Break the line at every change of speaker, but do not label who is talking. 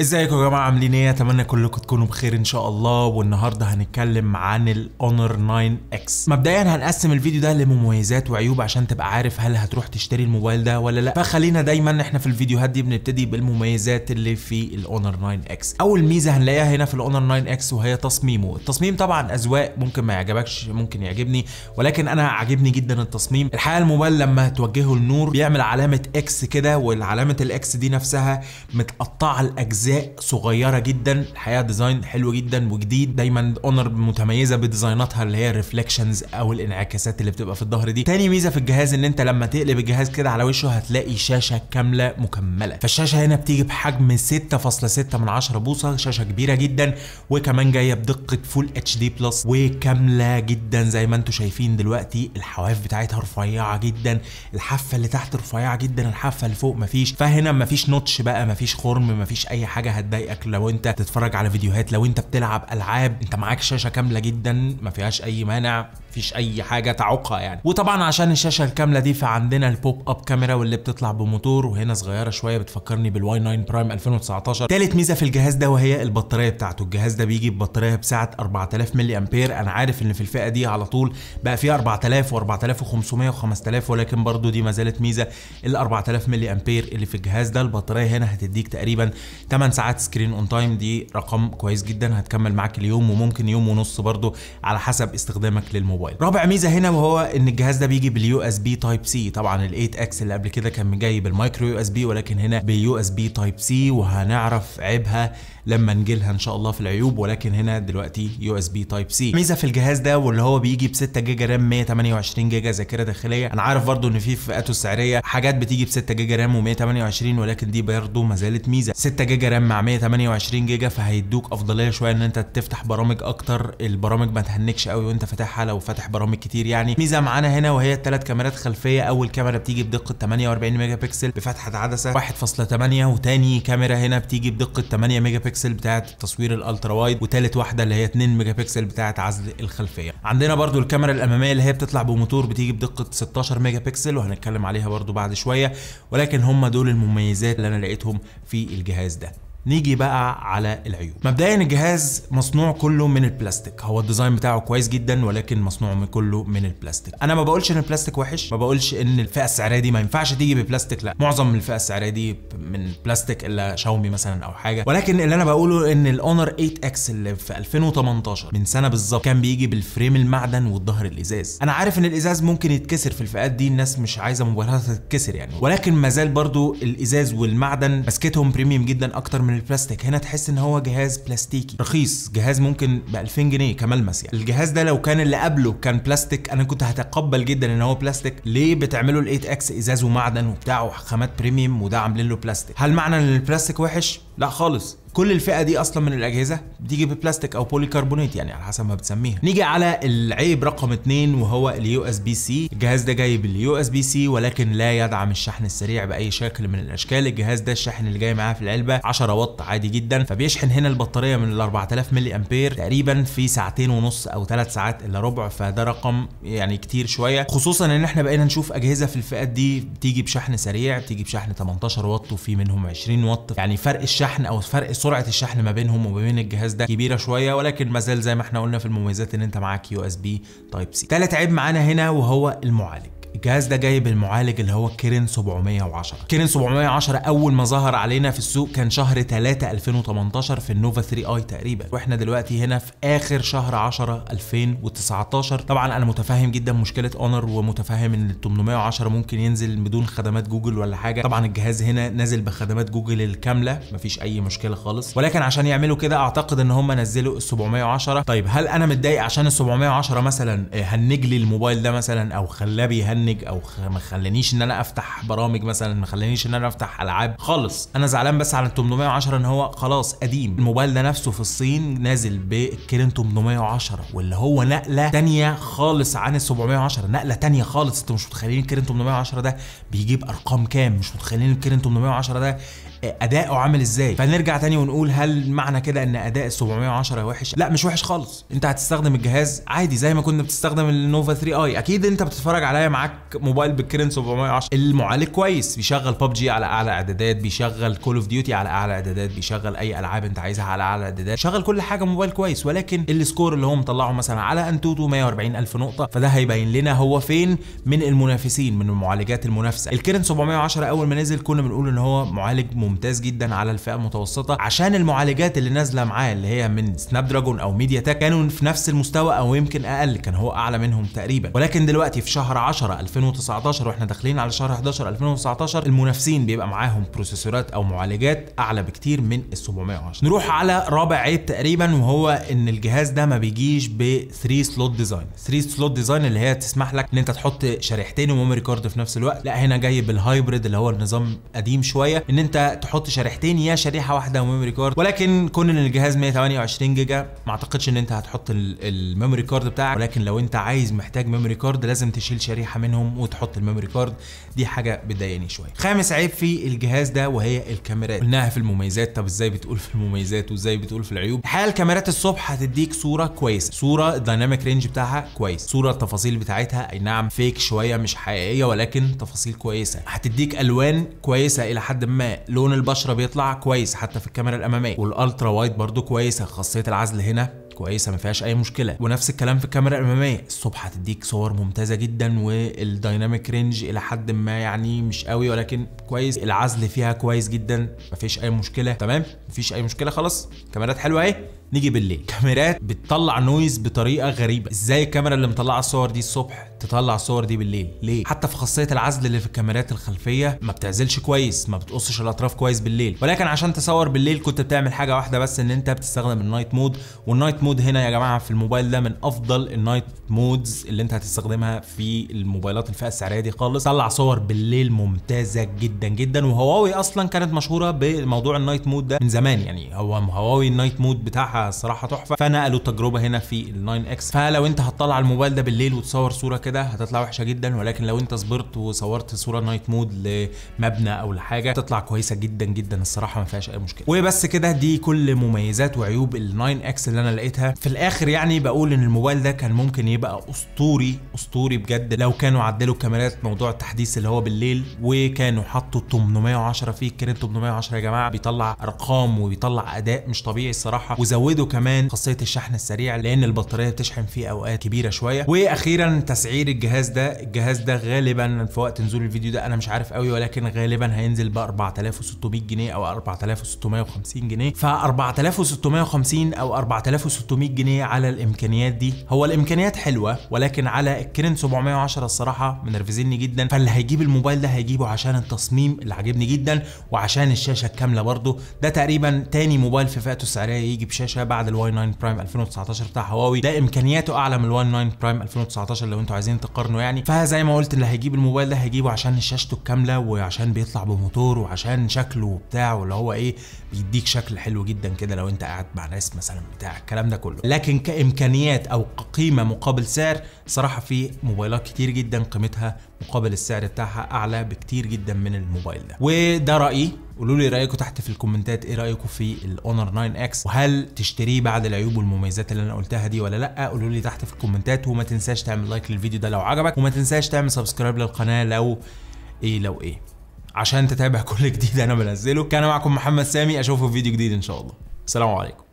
ازيكم يا جماعه عاملين ايه اتمنى كلكم تكونوا بخير ان شاء الله والنهارده هنتكلم عن الاونر 9 اكس مبدئيا هنقسم الفيديو ده لمميزات وعيوب عشان تبقى عارف هل هتروح تشتري الموبايل ده ولا لا فخلينا دايما احنا في الفيديوهات دي بنبتدي بالمميزات اللي في الاونر 9 اكس اول ميزه هنلاقيها هنا في الاونر 9 اكس وهي تصميمه التصميم طبعا اذواق ممكن ما يعجبكش ممكن يعجبني ولكن انا عاجبني جدا التصميم الحقيقه الموبايل لما توجهه النور بيعمل علامه اكس كده والعلامه الاكس دي نفسها متقطعه الاجزاء صغيره جدا الحقيقه ديزاين حلو جدا وجديد دايما اونر متميزه بديزايناتها اللي هي الريفلكشنز او الانعكاسات اللي بتبقى في الظهر دي تاني ميزه في الجهاز ان انت لما تقلب الجهاز كده على وشه هتلاقي شاشه كامله مكمله فالشاشه هنا بتيجي بحجم 6.6 من 10 بوصه شاشه كبيره جدا وكمان جايه بدقه فول اتش دي بلس وكامله جدا زي ما انتم شايفين دلوقتي الحواف بتاعتها رفيعه جدا الحافه اللي تحت رفيعه جدا الحافه اللي فوق مفيش فهنا مفيش نوتش بقى مفيش خرم مفيش اي حاجه حاجه هتضايقك لو انت تتفرج على فيديوهات لو انت بتلعب العاب انت معاك شاشه كامله جدا ما فيهاش اي مانع مفيش اي حاجه تعوقها يعني وطبعا عشان الشاشه الكامله دي فعندنا البوب اب كاميرا واللي بتطلع بموتور وهنا صغيره شويه بتفكرني بالواي 9 برايم 2019 تالت ميزه في الجهاز ده وهي البطاريه بتاعته الجهاز ده بيجي ببطاريه بسعه 4000 ملي امبير انا عارف ان في الفئه دي على طول بقى في 4000 و4500 و5000 ولكن برضو دي ما زالت ميزه ال 4000 ملي امبير اللي في الجهاز ده البطاريه هنا هتديك تقريبا 8 ساعات سكرين اون تايم دي رقم كويس جدا هتكمل معاك اليوم وممكن يوم ونص برضو على حسب استخدامك للموبايل رابع ميزه هنا وهو ان الجهاز ده بيجي باليو اس بي تايب سي طبعا ال8 اكس اللي قبل كده كان جاي بالمايكرو يو اس بي ولكن هنا باليو اس بي تايب سي وهنعرف عيبها لما نجيلها ان شاء الله في العيوب ولكن هنا دلوقتي يو اس بي تايب سي ميزه في الجهاز ده واللي هو بيجي ب 6 جيجا رام 128 جيجا ذاكره داخليه انا عارف برضو ان في فئاته السعريه حاجات بتيجي ب 6 جيجا رام و128 ولكن دي برضو ما زالت ميزه 6 جيجا رام مع 128 جيجا فهيدوك افضليه شويه ان انت تفتح برامج اكتر البرامج ما تهنكش قوي وانت فاتحها لو فاتح برامج كتير يعني ميزه معانا هنا وهي الثلاث كاميرات خلفيه اول كاميرا بتيجي بدقه 48 ميجا بكسل بفتحه عدسه 1.8 وتاني كاميرا هنا بتيجي بدقه 8 ميجا بكسل بتاعه التصوير الالترا وايد وثالث واحده اللي هي 2 ميجا بكسل بتاعه عزل الخلفيه عندنا برضو الكاميرا الاماميه اللي هي بتطلع بموتور بتيجي بدقه 16 ميجا بكسل وهنتكلم عليها برضو بعد شويه ولكن هم دول المميزات اللي انا لقيتهم في الجهاز ده نيجي بقى على العيوب مبدئيا الجهاز مصنوع كله من البلاستيك هو الديزاين بتاعه كويس جدا ولكن مصنوع من كله من البلاستيك انا ما بقولش ان البلاستيك وحش ما بقولش ان الفئه السعريه دي ما ينفعش تيجي ببلاستيك لا معظم الفئه السعريه دي من بلاستيك الا شاومي مثلا او حاجه ولكن اللي انا بقوله ان الاونر 8 اكس اللي في 2018 من سنه بالظبط كان بيجي بالفريم المعدن والظهر الازاز انا عارف ان الازاز ممكن يتكسر في الفئات دي الناس مش عايزه موبايلاتها تتكسر يعني ولكن ما زال برضو الازاز والمعدن ماسكتهم بريميوم جدا اكتر من من البلاستيك هنا تحس ان هو جهاز بلاستيكي رخيص جهاز ممكن ب 2000 جنيه كملمس يعني الجهاز ده لو كان اللي قبله كان بلاستيك انا كنت هتقبل جدا ان هو بلاستيك ليه بتعملوا ال 8 اكس ازاز ومعدن وبتاع وخامات بريميوم وده عاملين له بلاستيك هل معنى ان البلاستيك وحش لا خالص كل الفئه دي اصلا من الاجهزه بتيجي ببلاستيك او بولي كربونات يعني على حسب ما بتسميها نيجي على العيب رقم 2 وهو اليو اس بي سي الجهاز ده جاي باليو اس بي سي ولكن لا يدعم الشحن السريع باي شكل من الاشكال الجهاز ده الشاحن اللي جاي معاه في العلبه 10 واط عادي جدا فبيشحن هنا البطاريه من ال 4000 ملي امبير تقريبا في ساعتين ونص او 3 ساعات الا ربع فده رقم يعني كتير شويه خصوصا ان احنا بقينا نشوف اجهزه في الفئات دي بتيجي بشحن سريع بتيجي بشحن 18 واط وفي منهم 20 واط يعني فرق الشحن او فرق سرعه الشحن ما بينهم وما بين الجهاز ده كبيره شويه ولكن ما زال زي ما احنا قلنا في المميزات ان انت معاك يو اس بي تايب سي تالت عيب معانا هنا وهو المعالج الجهاز ده جاي بالمعالج اللي هو كيرن 710 كيرن 710 اول ما ظهر علينا في السوق كان شهر 3 2018 في النوفا 3 اي تقريبا واحنا دلوقتي هنا في اخر شهر 10 2019 طبعا انا متفاهم جدا مشكله اونر ومتفاهم ان ال 810 ممكن ينزل بدون خدمات جوجل ولا حاجه طبعا الجهاز هنا نازل بخدمات جوجل الكامله مفيش اي مشكله خالص ولكن عشان يعملوا كده اعتقد ان هم نزلوا ال 710 طيب هل انا متضايق عشان ال 710 مثلا آه، هنجلي الموبايل ده مثلا او خلاه بيهنج برامج او ما خلانيش ان انا افتح برامج مثلا ما خلانيش ان انا افتح العاب خالص انا زعلان بس على 810 ان هو خلاص قديم الموبايل ده نفسه في الصين نازل بكيرين 810 واللي هو نقله تانية خالص عن ال 710 نقله تانية خالص انتوا مش متخيلين الكيرين 810 ده بيجيب ارقام كام مش متخيلين الكيرين 810 ده اداؤه عامل ازاي فنرجع تاني ونقول هل معنى كده ان اداء ال 710 وحش لا مش وحش خالص انت هتستخدم الجهاز عادي زي ما كنا بتستخدم النوفا 3 اي اكيد انت بتتفرج عليا معاك موبايل بالكرنس 710 المعالج كويس بيشغل ببجي على اعلى اعدادات بيشغل كول اوف ديوتي على اعلى اعدادات بيشغل اي العاب انت عايزها على اعلى اعدادات شغل كل حاجه موبايل كويس ولكن السكور اللي هو مطلعه مثلا على انتوتو 140000 نقطه فده هيبين لنا هو فين من المنافسين من المعالجات المنافسه الكرنس 710 اول ما نزل كنا بنقول ان هو معالج ممتاز جدا على الفئه المتوسطه عشان المعالجات اللي نازله معاه اللي هي من سناب دراجون او ميديا تك كانوا في نفس المستوى او يمكن اقل كان هو اعلى منهم تقريبا ولكن دلوقتي في شهر 10 2019 واحنا داخلين على شهر 11 2019 المنافسين بيبقى معاهم بروسيسورات او معالجات اعلى بكتير من ال 710 نروح على رابع عيب تقريبا وهو ان الجهاز ده ما بيجيش ب 3 سلوت ديزاين 3 سلوت ديزاين اللي هي تسمح لك ان انت تحط شريحتين وميموري كارد في نفس الوقت لا هنا جاي بالهايبريد اللي هو النظام قديم شويه ان انت تحط شريحتين يا شريحه واحده وميموري كارد ولكن كون ان الجهاز 128 جيجا ما اعتقدش ان انت هتحط الميموري كارد بتاعك ولكن لو انت عايز محتاج ميموري كارد لازم تشيل شريحه منهم منهم وتحط الميموري كارد دي حاجه بتضايقني شويه خامس عيب في الجهاز ده وهي الكاميرات قلناها في المميزات طب ازاي بتقول في المميزات وازاي بتقول في العيوب الحقيقه الكاميرات الصبح هتديك صوره كويسه صوره الدايناميك رينج بتاعها كويس صوره التفاصيل بتاعتها اي نعم فيك شويه مش حقيقيه ولكن تفاصيل كويسه هتديك الوان كويسه الى حد ما لون البشره بيطلع كويس حتى في الكاميرا الاماميه والالترا وايد برضو كويسه خاصيه العزل هنا كويسه ما فيهاش اي مشكله ونفس الكلام في الكاميرا الاماميه الصبح هتديك صور ممتازه جدا والديناميك رينج الى حد ما يعني مش قوي ولكن كويس العزل فيها كويس جدا ما فيش اي مشكله تمام ما فيش اي مشكله خلاص كاميرات حلوه اهي نيجي بالليل كاميرات بتطلع نويز بطريقه غريبه ازاي الكاميرا اللي مطلعه الصور دي الصبح تطلع الصور دي بالليل ليه حتى في خاصيه العزل اللي في الكاميرات الخلفيه ما بتعزلش كويس ما بتقصش الاطراف كويس بالليل ولكن عشان تصور بالليل كنت بتعمل حاجه واحده بس ان انت بتستخدم النايت مود والنايت مود هنا يا جماعه في الموبايل ده من افضل النايت مودز اللي انت هتستخدمها في الموبايلات الفئه السعريه دي خالص طلع صور بالليل ممتازه جدا جدا وهواوي اصلا كانت مشهوره بموضوع النايت مود ده من زمان يعني هو هواوي النايت مود بتاعها الصراحه الصراحه تحفه فنقلوا التجربه هنا في ال9 اكس فلو انت هتطلع الموبايل ده بالليل وتصور صوره كده هتطلع وحشه جدا ولكن لو انت صبرت وصورت صوره نايت مود لمبنى او لحاجه تطلع كويسه جدا جدا الصراحه ما فيهاش اي مشكله وبس كده دي كل مميزات وعيوب ال9 اكس اللي انا لقيتها في الاخر يعني بقول ان الموبايل ده كان ممكن يبقى اسطوري اسطوري بجد لو كانوا عدلوا الكاميرات موضوع التحديث اللي هو بالليل وكانوا حطوا 810 فيه كانت 810 يا جماعه بيطلع ارقام وبيطلع اداء مش طبيعي الصراحه وزود وزودوا كمان خاصيه الشحن السريع لان البطاريه بتشحن فيه اوقات كبيره شويه واخيرا تسعير الجهاز ده الجهاز ده غالبا في وقت نزول الفيديو ده انا مش عارف قوي ولكن غالبا هينزل ب 4600 جنيه او 4650 جنيه ف 4650 او 4600 جنيه على الامكانيات دي هو الامكانيات حلوه ولكن على الكرن 710 الصراحه منرفزني جدا فاللي هيجيب الموبايل ده هيجيبه عشان التصميم اللي عاجبني جدا وعشان الشاشه الكامله برضه ده تقريبا تاني موبايل في فئته السعريه يجي بشاشه شويه بعد الواي 9 برايم 2019 بتاع هواوي ده امكانياته اعلى من الواي 9 برايم 2019 لو انتوا عايزين تقارنوا يعني فزي ما قلت اللي هيجيب الموبايل ده هيجيبه عشان شاشته الكامله وعشان بيطلع بموتور وعشان شكله وبتاع واللي هو ايه بيديك شكل حلو جدا كده لو انت قاعد مع ناس مثلا بتاع الكلام ده كله لكن كامكانيات او قيمه مقابل سعر صراحه في موبايلات كتير جدا قيمتها مقابل السعر بتاعها اعلى بكتير جدا من الموبايل ده وده رايي قولوا لي رايكم تحت في الكومنتات ايه رايكم في الاونر 9 اكس وهل تشتريه بعد العيوب والمميزات اللي انا قلتها دي ولا لا قولوا لي تحت في الكومنتات وما تنساش تعمل لايك للفيديو ده لو عجبك وما تنساش تعمل سبسكرايب للقناه لو ايه لو ايه عشان تتابع كل جديد انا بنزله كان معكم محمد سامي اشوفكم في فيديو جديد ان شاء الله السلام عليكم